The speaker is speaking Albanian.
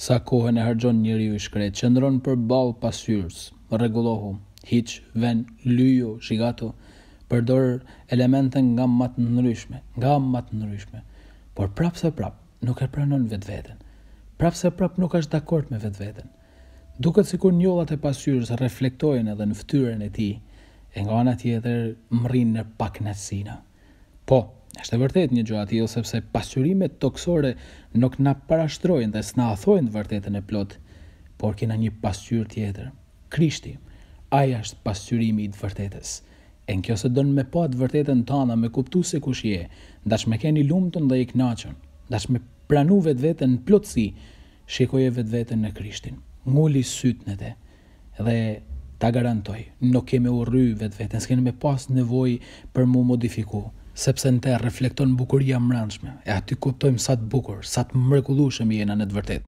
Sa kohën e hargjon njëri u i që qëndron për balë pasyrës, regulohu, hiq, ven, lyjo, shigato, përdor elementën nga matë nëryshme, nga matë nëryshme, por prapë se prapë nuk e pranon vetë vetën, prapë se prapë nuk është dakort me vetë vetën. Duket si kur njollat e pasyrës reflektojnë edhe në ftyren e ti, e nga anë tjetër më rinë në pak nësina. Po, Është e vërtet një gjohë atil, jo sepse pasyrimet toksore nuk na parashtrojnë dhe s'na athojnë të vërtetën e plot, por kena një pasyr tjetër. Krishti, aja është pasyrimi i të vërtetës. E në kjo se dënë me po të vërtetën të tana, me kuptu se kush je, dash me keni lumëtën dhe i knaqën, dash me pranu vetë vetën në plotësi, shikoje vetë vetën në krishtin. Nguli sytë në te, dhe ta garantoj, nuk kemi u rry vetë vetën, s'keni me pas nevoj për mu modifiku, sepse në te reflekton bukuria mrençme, e aty kuptojmë sa të bukur, sa të mrekullueshëm jena në të vërtetë.